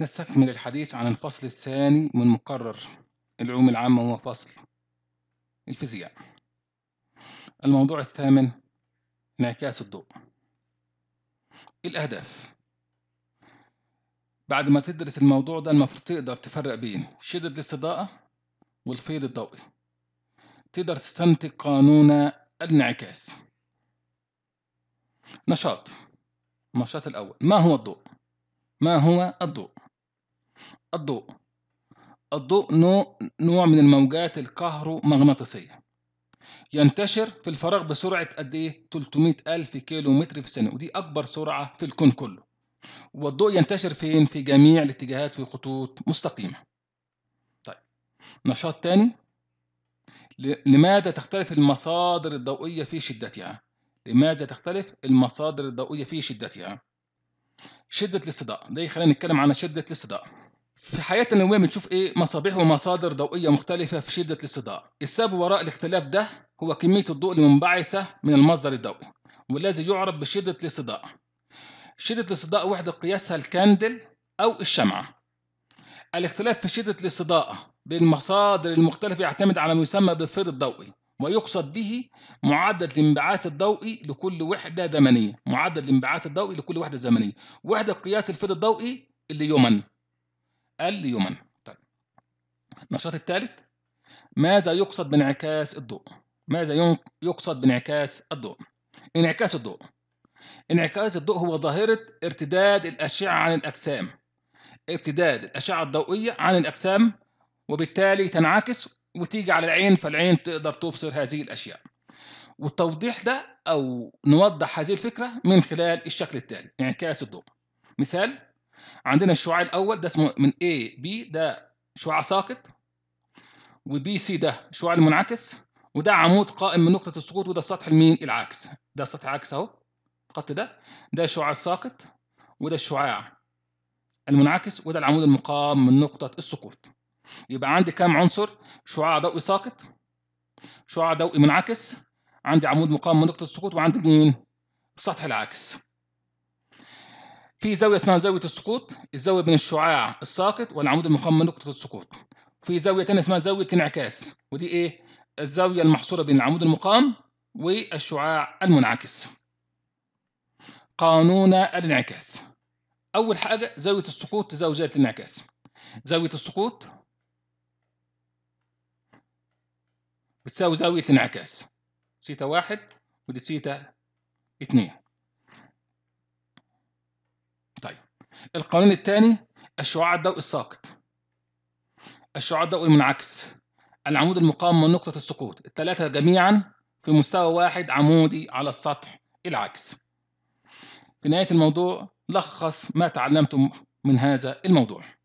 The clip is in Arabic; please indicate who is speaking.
Speaker 1: نستكمل الحديث عن الفصل الثاني من مقرر العلوم العامة وهو فصل الفيزياء الموضوع الثامن انعكاس الضوء الأهداف بعد ما تدرس الموضوع ده المفروض تقدر تفرق بين شدة الاستضاءة والفيض الضوئي تقدر تستنتج قانون الانعكاس نشاط النشاط الأول ما هو الضوء؟ ما هو الضوء؟ الضوء الضوء نوع من الموجات الكهرومغناطيسية ينتشر في الفراغ بسرعة قد إيه؟ 300 ألف كيلو متر في السنة ودي أكبر سرعة في الكون كله والضوء ينتشر فين؟ في جميع الاتجاهات في خطوط مستقيمة طيب نشاط تاني لماذا تختلف المصادر الضوئية في شدتها؟ لماذا تختلف المصادر الضوئية في شدتها؟ شدة الاستضاء ده يخلينا نتكلم عن شدة الاستضاء في حياتنا اليومية بنشوف إيه مصابيح ومصادر ضوئية مختلفة في شدة الصداع السبب وراء الاختلاف ده هو كمية الضوء المنبعثة من المصدر الضوئي والذي يعرف بشدة الصداع شدة الصداع وحدة قياسها الكاندل أو الشمعة الاختلاف في شدة الصداع بين المصادر المختلفة يعتمد على ما يسمى بالفيض الضوئي ويقصد به معدل الانبعاث الضوئي لكل وحدة زمنية معدل الانبعاث الضوئي لكل وحدة زمنية وحدة قياس الفيض الضوئي اللي يومن اليومن طيب النشاط الثالث ماذا يقصد بانعكاس الضوء ماذا يقصد بانعكاس الضوء انعكاس الضوء انعكاس الضوء هو ظاهرة ارتداد الأشعة عن الأجسام ارتداد الأشعة الضوئية عن الأجسام وبالتالي تنعكس وتيجي على العين فالعين تقدر تبصر هذه الأشياء والتوضيح ده أو نوضح هذه الفكرة من خلال الشكل التالي انعكاس الضوء مثال عندنا الشعاع الاول ده اسمه من A B ده شعاع ساقط وبي سي ده شعاع المنعكس وده عمود قائم من نقطه السقوط وده السطح المين العاكس ده السطح العاكس اهو الخط ده ده الشعاع الساقط وده الشعاع المنعكس وده العمود المقام من نقطه السقوط يبقى عندي كام عنصر شعاع ضوئي ساقط شعاع ضوئي منعكس عندي عمود مقام من نقطه السقوط وعندي مين السطح العاكس في زاويه اسمها زاويه السقوط الزاويه بين الشعاع الساقط والعمود المقام نقطه السقوط في زاويه ثانيه اسمها زاويه الانعكاس ودي ايه الزاويه المحصوره بين العمود المقام والشعاع المنعكس قانون الانعكاس اول حاجه زاويه السقوط زاويه الانعكاس زاويه السقوط بتساوي زاويه الانعكاس سيتا واحد ودي سيتا اتنين طيب القانون الثاني الشعاع الضوئي الساقط الشعاع الضوئي المنعكس العمود المقام من نقطة السقوط الثلاثة جميعا في مستوى واحد عمودي على السطح العكس في نهاية الموضوع لخص ما تعلمتم من هذا الموضوع